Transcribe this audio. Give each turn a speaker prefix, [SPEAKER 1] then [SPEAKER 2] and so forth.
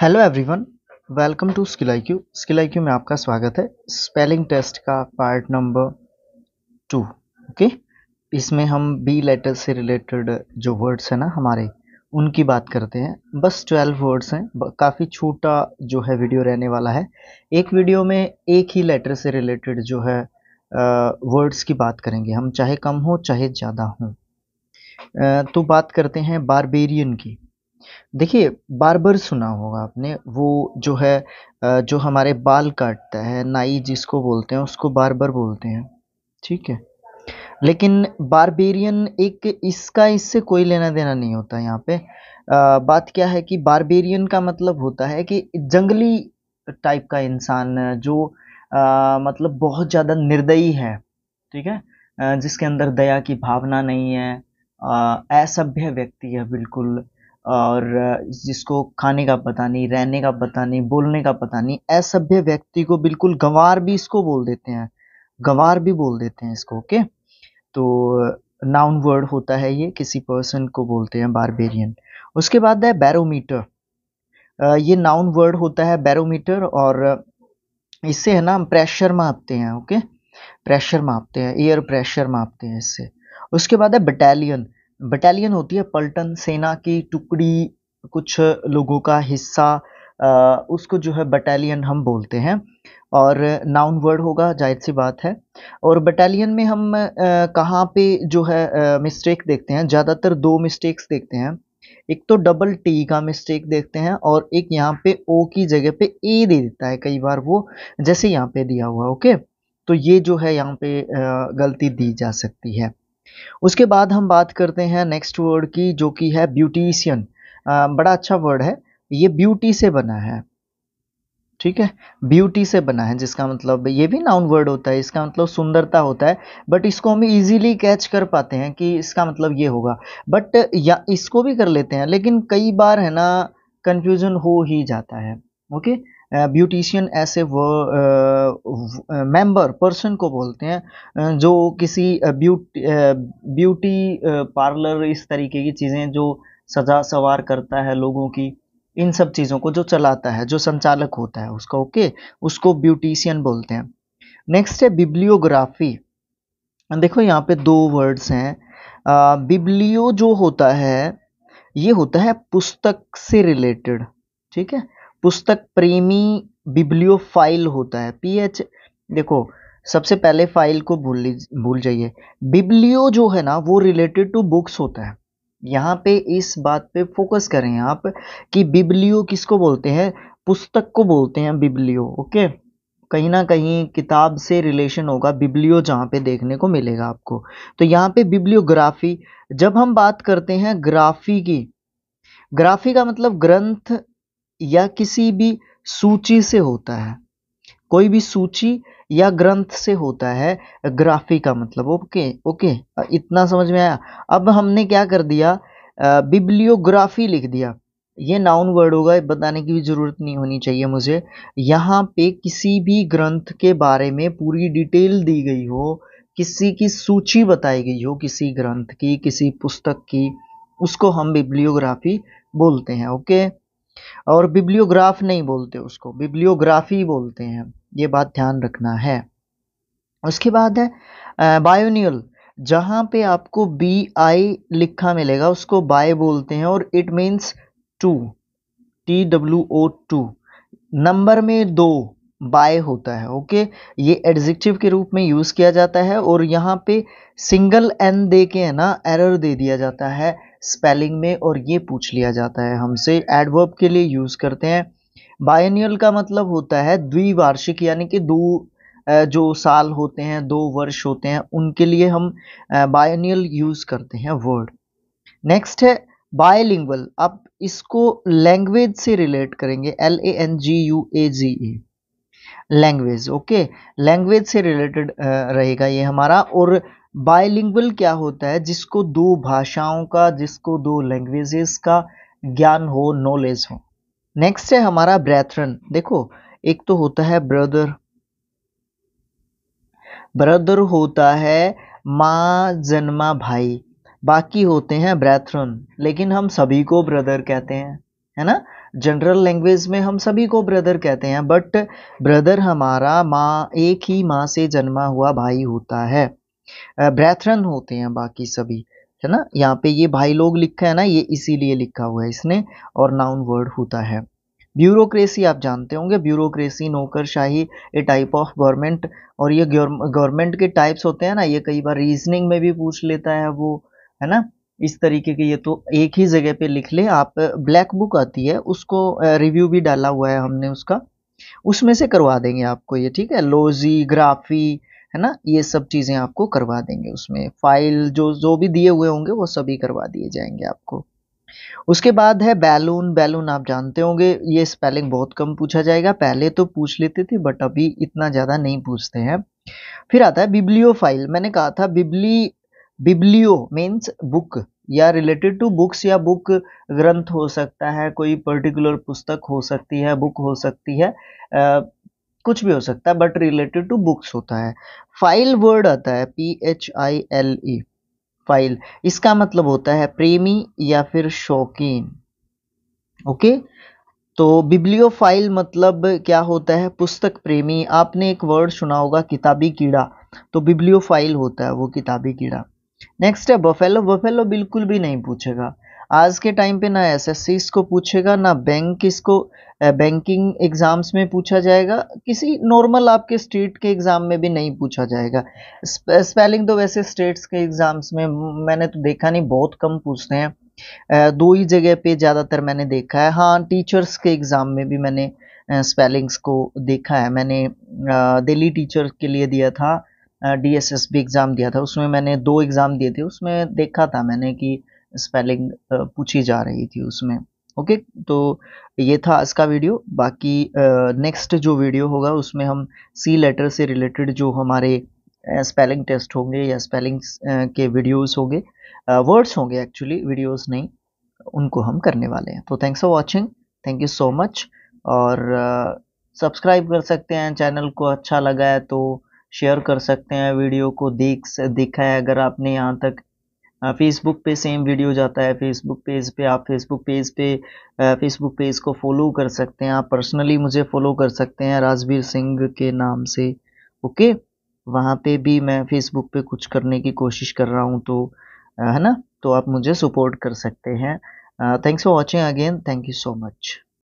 [SPEAKER 1] Hello everyone welcome to skill I Q skill I Q में आपका स्वागत है स्पेलिंग टेस्ट का पार्ट नंबर टू ओके इसमें हम बी लेटर से रिलेटेड जो वर्ड्स हैं ना हमारे उनकी बात करते हैं बस ट्वेल्व वर्ड्स हैं काफ़ी छोटा जो है वीडियो रहने वाला है एक वीडियो में एक ही लेटर से रिलेटेड जो है वर्ड्स की बात करेंगे हम चाहे कम हो चाहे ज़्यादा हों तो बात करते हैं बारबेरियन की देखिए, बार सुना होगा आपने, वो जो है जो हमारे बाल काटता है, नाई जिसको बोलते हैं, उसको बार बोलते हैं, ठीक है? लेकिन बारबेरियन एक इसका इससे कोई लेना-देना नहीं होता यहाँ पे। आ, बात क्या है कि बारबेरियन का मतलब होता है कि जंगली टाइप का इंसान जो आ, मतलब बहुत ज़्यादा निर्दयी है, ठीक है? जिसके अंदर दया की भावना नहीं है असभ्य व्यक्ति है बिल्कुल। और जिसको खाने का पता नहीं रहने का पता नहीं बोलने का पता नहीं असभ्य व्यक्ति को बिल्कुल गंवार भी इसको बोल देते हैं गंवार भी बोल देते हैं इसको ओके तो नाउन वर्ड होता है ये किसी पर्सन को बोलते हैं बारबेरियन उसके बाद है बैरोमीटर ये नाउन वर्ड होता है बैरोमीटर और इससे है ना हम प्रेशर मापते हैं ओके प्रेशर मापते हैं एयर प्रेशर मापते हैं इससे उसके बाद है बटालियन बटालियन होती है पलटन सेना की टुकड़ी कुछ लोगों का हिस्सा उसको जो है बटालियन हम बोलते हैं और नाउन वर्ड होगा जाहिर सी बात है और बटालियन में हम कहाँ पे जो है मिस्टेक देखते हैं ज़्यादातर दो मिस्टेक्स देखते हैं एक तो डबल टी का मिस्टेक देखते हैं और एक यहाँ पे ओ की जगह पे ए दे देता है कई बार वो जैसे यहाँ पे दिया हुआ ओके तो ये जो है यहाँ पे गलती दी जा सकती है उसके बाद हम बात करते हैं नेक्स्ट वर्ड की जो कि है ब्यूटीशियन बड़ा अच्छा वर्ड है ये ब्यूटी से बना है ठीक है ब्यूटी से बना है जिसका मतलब ये भी नाउन वर्ड होता है इसका मतलब सुंदरता होता है बट इसको हम इजीली कैच कर पाते हैं कि इसका मतलब ये होगा बट या इसको भी कर लेते हैं लेकिन कई बार है ना कन्फ्यूजन हो ही जाता है ओके okay? ब्यूटिशियन ऐसे वो मेंबर पर्सन को बोलते हैं जो किसी ब्यूटी ब्यूटी पार्लर इस तरीके की चीज़ें जो सजा सवार करता है लोगों की इन सब चीज़ों को जो चलाता है जो संचालक होता है उसका ओके उसको ब्यूटिशियन बोलते हैं नेक्स्ट है बिब्लियोग्राफी देखो यहाँ पे दो वर्ड्स हैं बिब्लियो जो होता है ये होता है पुस्तक से रिलेटेड ठीक है पुस्तक प्रेमी बिब्लियोफाइल होता है पी एच देखो सबसे पहले फाइल को भूल लीजिए भूल जाइए बिब्लियो जो है ना वो रिलेटेड टू बुक्स होता है यहाँ पे इस बात पे फोकस करें आप कि बिब्लियो किसको बोलते हैं पुस्तक को बोलते हैं बिब्लियो ओके कहीं ना कहीं किताब से रिलेशन होगा बिब्लियो जहाँ पे देखने को मिलेगा आपको तो यहाँ पे बिब्लियोग्राफी जब हम बात करते हैं ग्राफी की ग्राफी का मतलब ग्रंथ या किसी भी सूची से होता है कोई भी सूची या ग्रंथ से होता है ग्राफी का मतलब ओके ओके इतना समझ में आया अब हमने क्या कर दिया बिब्लियोग्राफी लिख दिया ये नाउन वर्ड होगा बताने की भी ज़रूरत नहीं होनी चाहिए मुझे यहाँ पे किसी भी ग्रंथ के बारे में पूरी डिटेल दी गई हो किसी की सूची बताई गई हो किसी ग्रंथ की किसी पुस्तक की उसको हम बिब्लियोग्राफी बोलते हैं ओके और बिब्लियोग्राफ नहीं बोलते उसको बिब्लियोग्राफी बोलते हैं ये बात ध्यान रखना है उसके बाद है बायोनियल जहाँ पे आपको बी आई लिखा मिलेगा उसको बाय बोलते हैं और it means two T W O two नंबर में दो बाय होता है ओके ये एडजेक्टिव के रूप में यूज़ किया जाता है और यहाँ पे सिंगल एन दे के है ना एरर दे दिया जाता है स्पेलिंग में और ये पूछ लिया जाता है हमसे एडवर्ब के लिए यूज़ करते हैं बायनियल का मतलब होता है द्विवार्षिक यानी कि दो जो साल होते हैं दो वर्ष होते हैं उनके लिए हम बायनियल यूज़ करते हैं वर्ड नेक्स्ट है बायलिंगल आप इसको लैंग्वेज से रिलेट करेंगे L A N G U A G A language okay language से रिलेटेड रहेगा ये हमारा और बायलिंगुअल क्या होता है जिसको दो भाषाओं का जिसको दो लैंग्वेजेस का ज्ञान हो नॉलेज हो नेक्स्ट है हमारा ब्रैथरन देखो एक तो होता है ब्रदर ब्रदर होता है माँ जन्मा भाई बाकी होते हैं ब्रैथरन लेकिन हम सभी को ब्रदर कहते हैं है ना जनरल लैंग्वेज में हम सभी को ब्रदर कहते हैं बट ब्रदर हमारा माँ एक ही माँ से जन्मा हुआ भाई होता है ब्रैथरन होते हैं बाकी सभी है ना यहाँ पे ये भाई लोग लिखा है ना ये इसीलिए लिखा हुआ है इसने और नाउन वर्ड होता है ब्यूरोक्रेसी आप जानते होंगे ब्यूरोक्रेसी नौकरशाही ए टाइप ऑफ गवर्नमेंट और ये गवर्नमेंट के टाइप्स होते हैं ना ये कई बार रीजनिंग में भी पूछ लेता है वो है ना इस तरीके के ये तो एक ही जगह पे लिख ले आप ब्लैक बुक आती है उसको रिव्यू भी डाला हुआ है हमने उसका उसमें से करवा देंगे आपको ये ठीक है लोजी ग्राफी है ना ये सब चीज़ें आपको करवा देंगे उसमें फाइल जो जो भी दिए हुए होंगे वो सभी करवा दिए जाएंगे आपको उसके बाद है बैलून बैलून आप जानते होंगे ये स्पेलिंग बहुत कम पूछा जाएगा पहले तो पूछ लेते थे बट अभी इतना ज़्यादा नहीं पूछते हैं फिर आता है बिब्लियो फाइल मैंने कहा था बिब्ली बिब्लियो मीन्स बुक या रिलेटेड टू बुक्स या बुक ग्रंथ हो सकता है कोई पर्टिकुलर पुस्तक हो सकती है बुक हो सकती है आ, कुछ भी हो सकता है बट रिलेटेड टू बुक्स होता है फाइल वर्ड आता है P H I L E phile इसका मतलब होता है प्रेमी या फिर शौकीन ओके तो बिब्लियो फाइल मतलब क्या होता है पुस्तक प्रेमी आपने एक वर्ड सुना होगा किताबी कीड़ा तो फाइल होता है वो किताबी कीड़ा नेक्स्ट है बफेलो बफेलो बिल्कुल भी नहीं पूछेगा आज के टाइम पे ना एस एस इसको पूछेगा ना बैंक इसको बैंकिंग एग्ज़ाम्स में पूछा जाएगा किसी नॉर्मल आपके स्टेट के एग्ज़ाम में भी नहीं पूछा जाएगा स्पेलिंग तो वैसे स्टेट्स के एग्ज़ाम्स में मैंने तो देखा नहीं बहुत कम पूछते हैं दो ही जगह पे ज़्यादातर मैंने देखा है हाँ टीचर्स के एग्ज़ाम में भी मैंने स्पेलिंग्स को देखा है मैंने दिल्ली टीचर के लिए दिया था बी एग्ज़ाम दिया था उसमें मैंने दो एग्ज़ाम दिए थे उसमें देखा था मैंने कि स्पेलिंग पूछी जा रही थी उसमें ओके तो ये था आज का वीडियो बाकी नेक्स्ट जो वीडियो होगा उसमें हम सी लेटर से रिलेटेड जो हमारे स्पेलिंग टेस्ट होंगे या स्पेलिंग के वीडियोस होंगे वर्ड्स होंगे एक्चुअली वीडियोस नहीं उनको हम करने वाले हैं तो thanks for watching thank you so much और सब्सक्राइब कर सकते हैं चैनल को अच्छा लगा है तो शेयर कर सकते हैं वीडियो को देख देखा है अगर आपने यहाँ तक फेसबुक पे सेम वीडियो जाता है फेसबुक पेज पे आप फेसबुक पेज पे फेसबुक पेज को फॉलो कर सकते हैं आप पर्सनली मुझे फॉलो कर सकते हैं राजवीर सिंह के नाम से ओके वहाँ पे भी मैं फेसबुक पे कुछ करने की कोशिश कर रहा हूँ तो है ना तो आप मुझे सपोर्ट कर सकते हैं thanks for watching again thank you so much